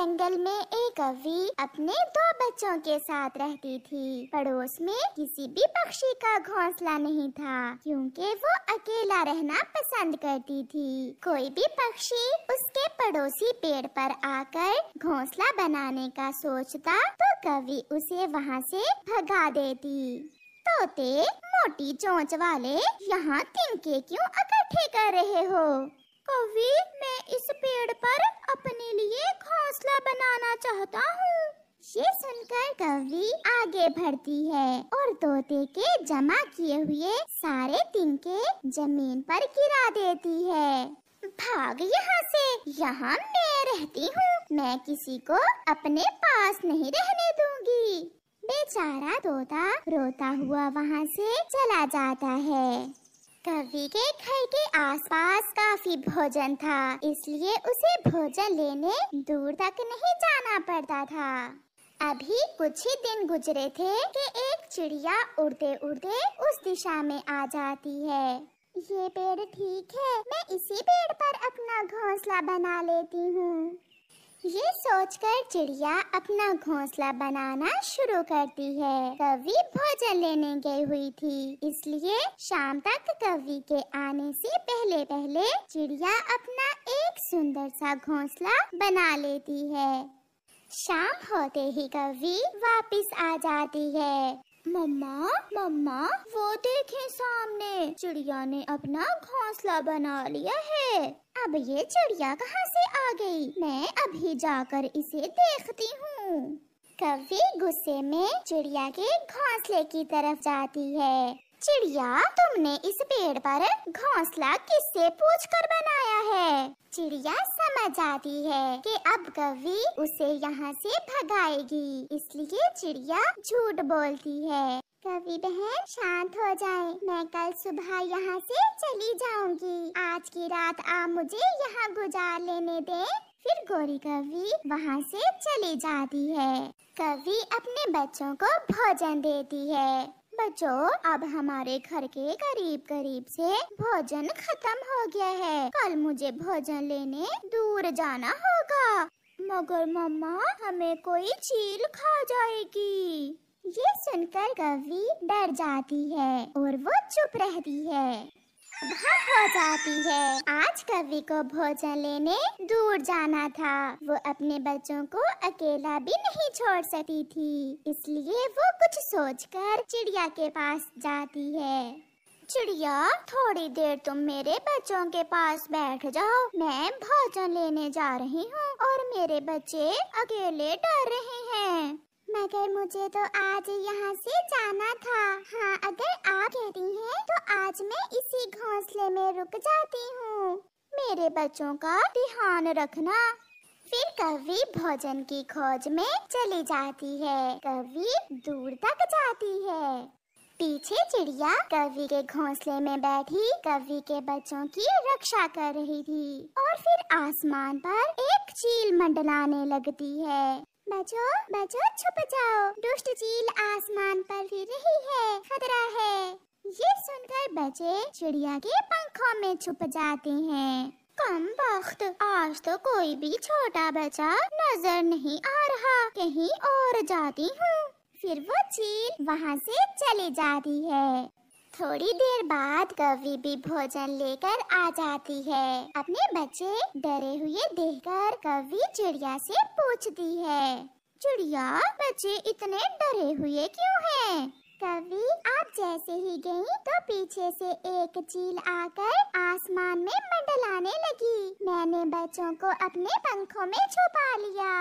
जंगल में एक अवी अपने दो बच्चों के साथ रहती थी पड़ोस में किसी भी पक्षी का घोंसला नहीं था क्योंकि वो अकेला रहना पसंद करती थी कोई भी पक्षी उसके पड़ोसी पेड़ पर आकर घोंसला बनाने का सोचता तो कवि उसे वहाँ से भगा देती तोते मोटी चोंच वाले यहाँ तिनके क्यों इकट्ठे कर रहे हो कवि मैं इस पेड़ पर अपने लिए एक हौसला बनाना चाहता हूँ ये सुनकर गौरी आगे बढ़ती है और तोते के जमा किए हुए सारे तिनके जमीन पर गिरा देती है भाग यहाँ से यहाँ मैं रहती हूँ मैं किसी को अपने पास नहीं रहने दूंगी बेचारा तोता रोता हुआ वहाँ से चला जाता है कवि के घर के आसपास ही भोजन था इसलिए उसे भोजन लेने दूर तक नहीं जाना पड़ता था अभी कुछ ही दिन गुजरे थे कि एक चिड़िया उड़ते उड़ते उस दिशा में आ जाती है ये पेड़ ठीक है मैं इसी पेड़ पर अपना घोंसला बना लेती हूँ ये सोचकर चिड़िया अपना घोंसला बनाना शुरू करती है कवि भोजन लेने गई हुई थी इसलिए शाम तक कवि के आने से पहले पहले चिड़िया अपना एक सुंदर सा घोंसला बना लेती है शाम होते ही कवि वापस आ जाती है मम्मा मम्मा वो देखें सामने चिड़िया ने अपना घोंसला बना लिया है अब ये चिड़िया कहाँ से आ गई? मैं अभी जाकर इसे देखती हूँ कवि गुस्से में चिड़िया के घोंसले की तरफ जाती है चिड़िया तुमने इस पेड़ पर घोंसला किससे पूछकर बनाया है चिड़िया समझ आती है कि अब कवि उसे यहाँ से भगाएगी इसलिए चिड़िया झूठ बोलती है कवि बहन शांत हो जाए मैं कल सुबह यहाँ से चली जाऊंगी आज की रात आप मुझे यहाँ गुजार लेने दें फिर गोरी कवि वहाँ से चली जाती है कवि अपने बच्चों को भोजन देती है बच्चों अब हमारे घर के करीब करीब से भोजन खत्म हो गया है कल मुझे भोजन लेने दूर जाना होगा मगर मम्मा हमें कोई चील खा जाएगी ये सुनकर गवी डर जाती है और वो चुप रहती है भाग हो जाती है आज कवि को भोजन लेने दूर जाना था वो अपने बच्चों को अकेला भी नहीं छोड़ सकती थी इसलिए वो कुछ सोचकर चिड़िया के पास जाती है चिड़िया थोड़ी देर तुम मेरे बच्चों के पास बैठ जाओ मैं भोजन लेने जा रही हूँ और मेरे बच्चे अकेले डर रहे हैं मगर मुझे तो आज यहाँ से जाना था आज मैं इसी घोंसले में रुक जाती हूँ मेरे बच्चों का ध्यान रखना फिर कवि भोजन की खोज में चली जाती है कवि दूर तक जाती है पीछे चिड़िया कवि के घोंसले में बैठी कवि के बच्चों की रक्षा कर रही थी और फिर आसमान पर एक चील मंडलाने लगती है बचो बचो छुप जाओ दुष्ट चील आसमान पर फिर रही है खतरा है ये सुनकर बच्चे चिड़िया के पंखों में छुप जाते हैं कम वक्त आज तो कोई भी छोटा बच्चा नजर नहीं आ रहा कहीं और जाती हूँ फिर वो चील वहाँ से चली जाती है थोड़ी देर बाद कवि भी भोजन लेकर आ जाती है अपने बच्चे डरे हुए देखकर कवि चिड़िया से पूछती है चिड़िया बच्चे इतने डरे हुए क्यों हैं? कवि आप जैसे ही गयी तो पीछे से एक चील आकर आसमान में मंडलाने लगी मैंने बच्चों को अपने पंखों में छुपा लिया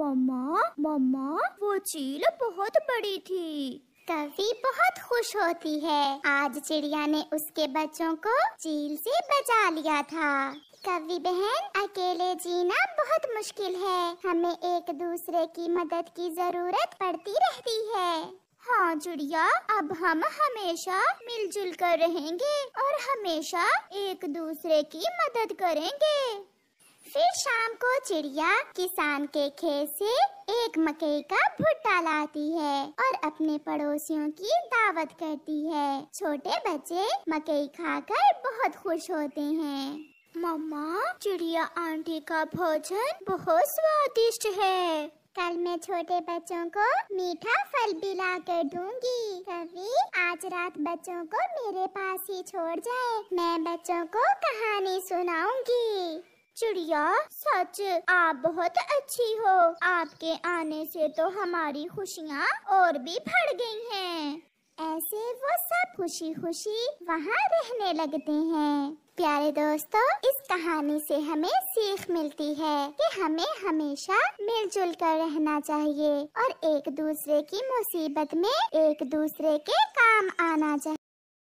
मम्मा मम्मा वो चील बहुत बड़ी थी कवि बहुत खुश होती है आज चिड़िया ने उसके बच्चों को चील से बचा लिया था कवि बहन अकेले जीना बहुत मुश्किल है हमें एक दूसरे की मदद की जरूरत पड़ती रहती है हाँ चुड़िया अब हम हमेशा मिलजुल कर रहेंगे और हमेशा एक दूसरे की मदद करेंगे फिर शाम को चिड़िया किसान के खेत से एक मकई का भुट्टा लाती है और अपने पड़ोसियों की दावत करती है छोटे बच्चे मकई खाकर बहुत खुश होते हैं मम्मा चिड़िया आंटी का भोजन बहुत स्वादिष्ट है कल मैं छोटे बच्चों को मीठा फल भी ला कर दूंगी कभी आज रात बच्चों को मेरे पास ही छोड़ जाए मैं बच्चों को कहानी सुनाऊंगी चिड़िया सच आप बहुत अच्छी हो आपके आने से तो हमारी खुशियाँ और भी बढ़ गई हैं। ऐसे वो सब खुशी खुशी वहाँ रहने लगते हैं प्यारे दोस्तों इस कहानी से हमें सीख मिलती है कि हमें हमेशा मिलजुल कर रहना चाहिए और एक दूसरे की मुसीबत में एक दूसरे के काम आना चाहिए